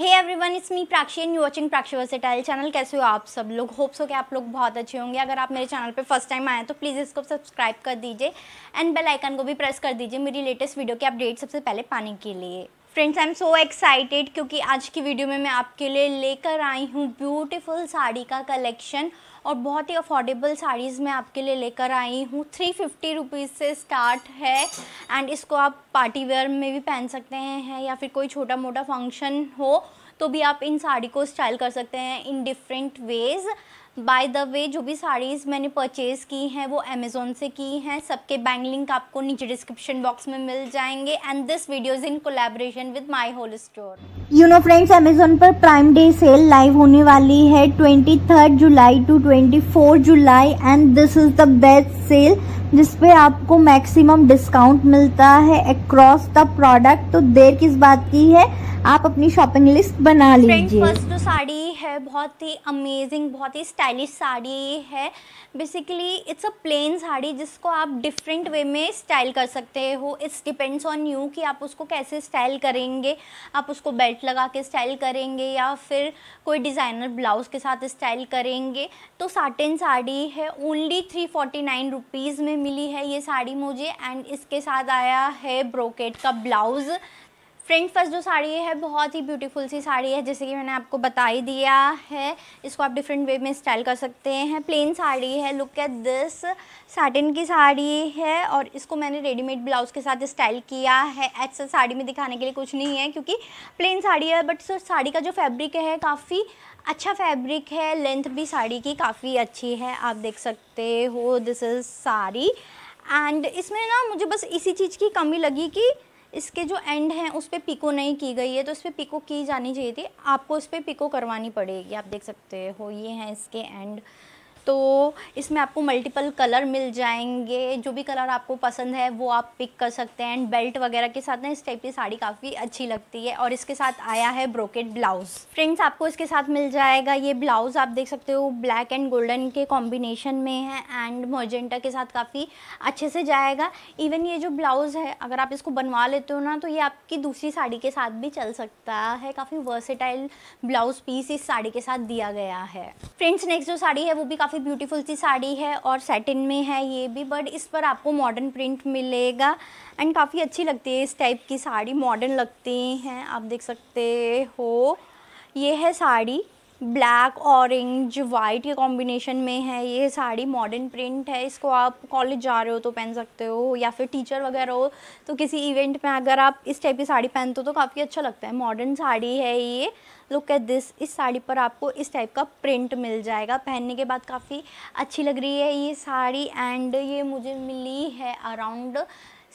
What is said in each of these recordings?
Hey everyone it's me Prakshi and you watching Prakshi versatile channel कैसे हो आप सब लोग होप्स हो कि आप लोग बहुत अच्छे होंगे अगर आप मेरे चैनल पे फर्स्ट टाइम आए तो प्लीज़ इसको सब्सक्राइब कर दीजिए एंड बेल आइकन को भी प्रेस कर दीजिए मेरी लेटेस्ट वीडियो के अपडेट सबसे पहले पाने के लिए friends I am so excited क्योंकि आज की वीडियो में मैं आपके लिए लेकर आई हूँ ब्यूटिफुल साड़ी का कलेक्शन और बहुत ही अफोर्डेबल साड़ीज़ मैं आपके लिए लेकर आई हूँ थ्री फिफ्टी रुपीज़ से स्टार्ट है एंड इसको आप पार्टी वेयर में भी पहन सकते हैं या फिर कोई छोटा मोटा फंक्शन हो तो भी आप इन साड़ी को स्टाइल कर सकते हैं in different ways by the way जो भी साड़ीज़ मैंने परचेज़ की हैं वो अमेज़ोन से की हैं सबके बैंक लिंक आपको नीचे डिस्क्रिप्शन बॉक्स में मिल जाएंगे and this is in collaboration with my whole store you know friends Amazon पर प्राइम डे सेल लाइव होने वाली है twenty third July to twenty four July and this is the best sale जिसपे आपको maximum discount मिलता है across the product तो देर किस बात की है आप अपनी शॉपिंग लिस्ट बना लीजिए फर्स्ट जो साड़ी है बहुत ही अमेजिंग बहुत ही स्टाइलिश साड़ी है basically it's a plain sari जिसको आप डिफरेंट वे में स्टाइल कर सकते हो इट्स डिपेंड्स ऑन यू कि आप उसको कैसे स्टाइल करेंगे आप उसको बेल्ट लगा के स्टाइल करेंगे या फिर कोई डिज़ाइनर ब्लाउज़ के साथ स्टाइल करेंगे तो साटिन साड़ी है only three forty nine rupees में मिली है ये साड़ी मुझे एंड इसके साथ आया है ब्रोकेट का ब्लाउज़ फ्रेंड फर्स्ट जो साड़ी है बहुत ही ब्यूटीफुल सी साड़ी है जैसे कि मैंने आपको बता ही दिया है इसको आप डिफरेंट वे में स्टाइल कर सकते हैं प्लेन साड़ी है लुक एट दिस साटिन की साड़ी है और इसको मैंने रेडीमेड ब्लाउज़ के साथ स्टाइल किया है ऐसा साड़ी में दिखाने के लिए कुछ नहीं है क्योंकि प्लेन साड़ी है बट साड़ी का जो फैब्रिक है काफ़ी अच्छा फैब्रिक है लेंथ भी साड़ी की काफ़ी अच्छी है आप देख सकते हो दिस इज़ साड़ी एंड इसमें ना मुझे बस इसी चीज़ की कमी लगी कि इसके जो एंड हैं उस पर पिको नहीं की गई है तो इस पर पिको की जानी चाहिए थी आपको इस पर पिको करवानी पड़ेगी आप देख सकते हो ये हैं इसके एंड तो इसमें आपको मल्टीपल कलर मिल जाएंगे जो भी कलर आपको पसंद है वो आप पिक कर सकते हैं एंड बेल्ट वगैरह के साथ ना इस टाइप की साड़ी काफ़ी अच्छी लगती है और इसके साथ आया है ब्रोकेट ब्लाउज फ्रेंड्स आपको इसके साथ मिल जाएगा ये ब्लाउज आप देख सकते हो ब्लैक एंड गोल्डन के कॉम्बिनेशन में है एंड मोजेंटा के साथ काफ़ी अच्छे से जाएगा इवन ये जो ब्लाउज़ है अगर आप इसको बनवा लेते हो ना तो ये आपकी दूसरी साड़ी के साथ भी चल सकता है काफ़ी वर्सेटाइल ब्लाउज पीस इस साड़ी के साथ दिया गया है फ्रेंड्स नेक्स्ट जो साड़ी है वो भी काफ़ी कोई ब्यूटीफुल सी साड़ी है और सेटिन में है ये भी बट इस पर आपको मॉडर्न प्रिंट मिलेगा एंड काफ़ी अच्छी लगती है इस टाइप की साड़ी मॉडर्न लगती हैं आप देख सकते हो ये है साड़ी ब्लैक ऑरेंज वाइट के कॉम्बिनेशन में है ये साड़ी मॉडर्न प्रिंट है इसको आप कॉलेज जा रहे हो तो पहन सकते हो या फिर टीचर वगैरह हो तो किसी इवेंट में अगर आप इस टाइप की साड़ी पहनते हो तो काफ़ी अच्छा लगता है मॉडर्न साड़ी है ये लुक एट दिस इस साड़ी पर आपको इस टाइप का प्रिंट मिल जाएगा पहनने के बाद काफ़ी अच्छी लग रही है ये साड़ी एंड ये मुझे मिली है अराउंड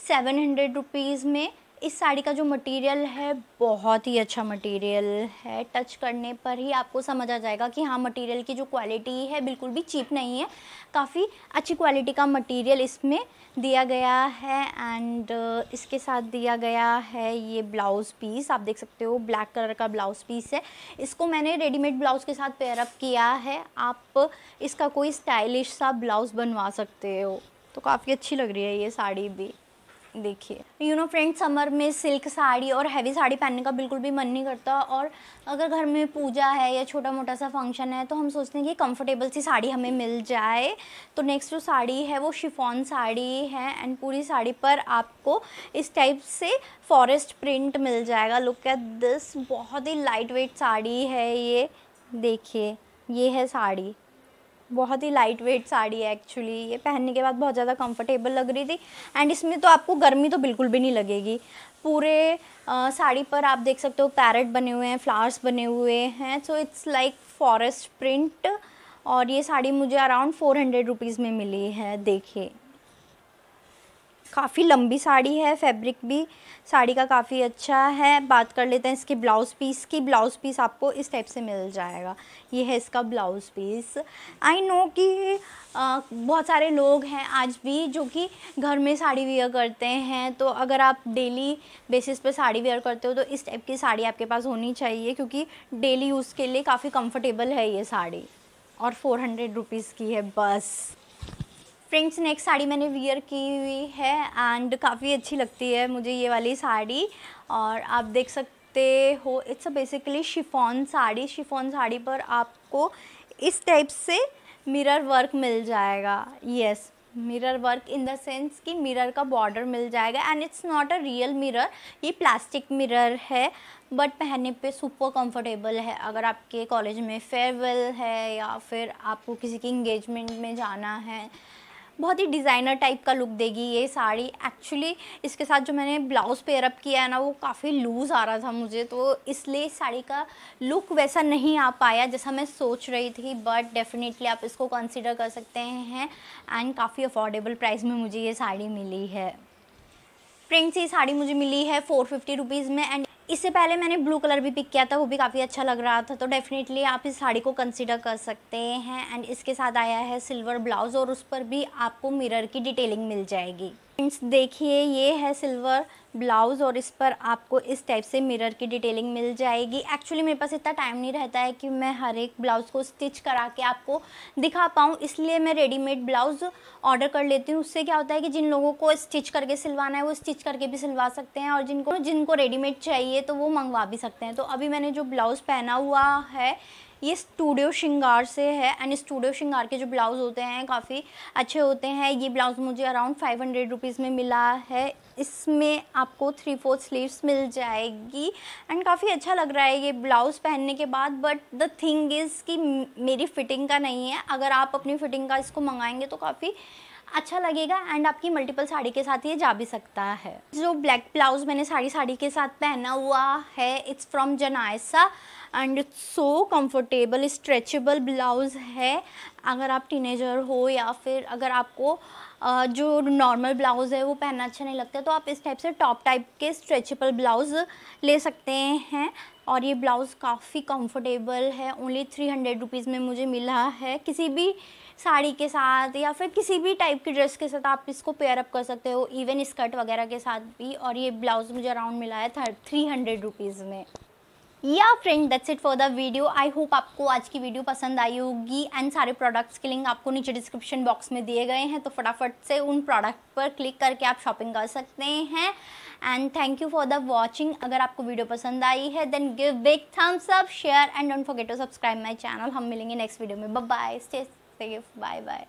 सेवन हंड्रेड रुपीज़ में इस साड़ी का जो मटेरियल है बहुत ही अच्छा मटेरियल है टच करने पर ही आपको समझ आ जाएगा कि हाँ मटेरियल की जो क्वालिटी है बिल्कुल भी चीप नहीं है काफ़ी अच्छी क्वालिटी का मटेरियल इसमें दिया गया है एंड इसके साथ दिया गया है ये ब्लाउज़ पीस आप देख सकते हो ब्लैक कलर का ब्लाउज़ पीस है इसको मैंने रेडीमेड ब्लाउज़ के साथ पेयरअप किया है आप इसका कोई स्टाइलिश सा ब्लाउज़ बनवा सकते हो तो काफ़ी अच्छी लग रही है ये साड़ी भी देखिए यू नो फ्रेंड समर में सिल्क साड़ी और हैवी साड़ी पहनने का बिल्कुल भी मन नहीं करता और अगर घर में पूजा है या छोटा मोटा सा फंक्शन है तो हम सोचते हैं कि कंफर्टेबल सी साड़ी हमें मिल जाए तो नेक्स्ट जो साड़ी है वो शिफॉन साड़ी है एंड पूरी साड़ी पर आपको इस टाइप से फॉरेस्ट प्रिंट मिल जाएगा लुक एट दिस बहुत ही लाइट वेट साड़ी है ये देखिए ये है साड़ी बहुत ही लाइट वेट साड़ी है एक्चुअली ये पहनने के बाद बहुत ज़्यादा कंफर्टेबल लग रही थी एंड इसमें तो आपको गर्मी तो बिल्कुल भी नहीं लगेगी पूरे आ, साड़ी पर आप देख सकते हो पैरट बने हुए हैं फ्लावर्स बने हुए हैं so it's like forest print और ये साड़ी मुझे अराउंड फोर हंड्रेड रुपीज़ में मिली है देखिए काफ़ी लंबी साड़ी है फैब्रिक भी साड़ी का काफ़ी अच्छा है बात कर लेते हैं इसके ब्लाउज़ पीस की ब्लाउज़ पीस आपको इस टाइप से मिल जाएगा ये है इसका ब्लाउज़ पीस आई नो कि बहुत सारे लोग हैं आज भी जो कि घर में साड़ी वेयर करते हैं तो अगर आप डेली बेसिस पर साड़ी वेयर करते हो तो इस टाइप की साड़ी आपके पास होनी चाहिए क्योंकि डेली यूज़ के लिए काफ़ी कम्फर्टेबल है ये साड़ी और फोर हंड्रेड रुपीज़ की है बस फ्रेंड्स नेक्स्ट साड़ी मैंने वियर की हुई है एंड काफ़ी अच्छी लगती है मुझे ये वाली साड़ी और आप देख सकते हो it's a basically chiffon sari chiffon sari पर आपको इस टाइप से मिरर वर्क मिल जाएगा yes mirror work in the sense कि मिरर का बॉर्डर मिल जाएगा and it's not a real mirror ये प्लास्टिक मिरर है बट पहनने पे सुपर कंफर्टेबल है अगर आपके कॉलेज में फेयरवेल है या फिर आपको किसी की इंगेजमेंट में जाना है बहुत ही डिज़ाइनर टाइप का लुक देगी ये साड़ी एक्चुअली इसके साथ जो मैंने ब्लाउज़ पेयरअप किया है ना वो काफ़ी लूज़ आ रहा था मुझे तो इसलिए साड़ी का लुक वैसा नहीं आ पाया जैसा मैं सोच रही थी बट डेफिनेटली आप इसको कंसिडर कर सकते हैं एंड काफ़ी अफोर्डेबल प्राइस में मुझे ये साड़ी मिली है प्रिंट ये साड़ी मुझे मिली है फोर फिफ्टी रुपीज़ में एंड इससे पहले मैंने ब्लू कलर भी पिक किया था वो भी काफ़ी अच्छा लग रहा था तो डेफिनेटली आप इस साड़ी को कंसिडर कर सकते हैं एंड इसके साथ आया है सिल्वर ब्लाउज़ और उस पर भी आपको मिरर की डिटेलिंग मिल जाएगी फ्रेंड्स देखिए ये है सिल्वर ब्लाउज़ और इस पर आपको इस टाइप से मिरर की डिटेलिंग मिल जाएगी एक्चुअली मेरे पास इतना टाइम नहीं रहता है कि मैं हर एक ब्लाउज़ को स्टिच करा के आपको दिखा पाऊँ इसलिए मैं रेडीमेड ब्लाउज़ ऑर्डर कर लेती हूँ उससे क्या होता है कि जिन लोगों को स्टिच करके सिलवाना है वो स्टिच करके भी सिलवा सकते हैं और जिनको जिनको रेडीमेड चाहिए तो वो मंगवा भी सकते हैं तो अभी मैंने जो ब्लाउज़ पहना हुआ है ये स्टूडियो श्रृंगार से है एंड स्टूडियो श्रृंगार के जो ब्लाउज़ होते हैं काफ़ी अच्छे होते हैं ये ब्लाउज़ मुझे अराउंड फाइव हंड्रेड रुपीज़ में मिला है इसमें आपको थ्री फोर्थ स्लीव्स मिल जाएगी एंड काफ़ी अच्छा लग रहा है ये ब्लाउज़ पहनने के बाद बट द थिंग इज़ कि मेरी फ़िटिंग का नहीं है अगर आप अपनी फ़िटिंग का इसको मंगाएंगे तो काफ़ी अच्छा लगेगा एंड आपकी मल्टीपल साड़ी के साथ ये जा भी सकता है जो ब्लैक ब्लाउज मैंने साड़ी साड़ी के साथ पहना हुआ है it's from Janasya and it's so comfortable stretchable blouse है अगर आप टीनेजर हो या फिर अगर आपको जो नॉर्मल ब्लाउज़ है वो पहनना अच्छा नहीं लगता तो आप इस टाइप से टॉप टाइप के स्ट्रेचेबल ब्लाउज़ ले सकते हैं और ये ब्लाउज़ काफ़ी कंफर्टेबल है ओनली थ्री हंड्रेड रुपीज़ में मुझे मिला है किसी भी साड़ी के साथ या फिर किसी भी टाइप की ड्रेस के साथ आप इसको पेयर अप कर सकते हो इवन स्कर्ट वगैरह के साथ भी और ये ब्लाउज़ मुझे अराउंड मिला है थ्री हंड्रेड रुपीज़ में या friend that's it for the video I hope आपको आज की वीडियो पसंद आई होगी एंड सारे प्रोडक्ट्स के लिंक आपको नीचे डिस्क्रिप्शन बॉक्स में दिए गए हैं तो फटाफट से उन प्रोडक्ट पर क्लिक करके आप शॉपिंग कर सकते हैं and thank you for the watching अगर आपको वीडियो पसंद आई है then give big thumbs up share and don't forget to subscribe my channel हम मिलेंगे नेक्स्ट वीडियो में bye stay Thank you. Bye bye.